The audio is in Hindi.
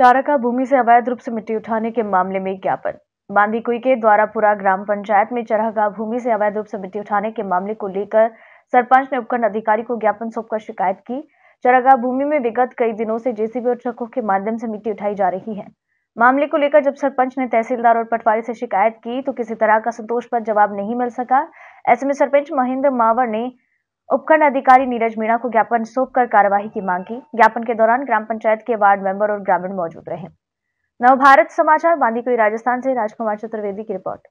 चाराका भूमि से अवैध रूप से मिट्टी उठाने के मामले में ज्ञापन बांदीकुई के द्वारापुरा ग्राम पंचायत में चरहगा भूमि से अवैध रूप से मिट्टी उठाने के मामले को लेकर सरपंच ने उपखंड अधिकारी को ज्ञापन सौंपकर शिकायत की चरहगा भूमि में विगत कई दिनों से जेसीबी और ट्रकों के माध्यम से मिट्टी उठाई जा रही है मामले को लेकर जब सरपंच ने तहसीलदार और पटवारी से शिकायत की तो किसी तरह का संतोष पर जवाब नहीं मिल सका ऐसे में सरपंच महेंद्र मावर ने उपखंड अधिकारी नीरज मीणा को ज्ञापन सौंप कर कार्यवाही की मांग की ज्ञापन के दौरान ग्राम पंचायत के वार्ड मेंबर और ग्रामीण मौजूद रहे नवभारत समाचार बांदीकुई राजस्थान से राजकुमार चतुर्वेदी की रिपोर्ट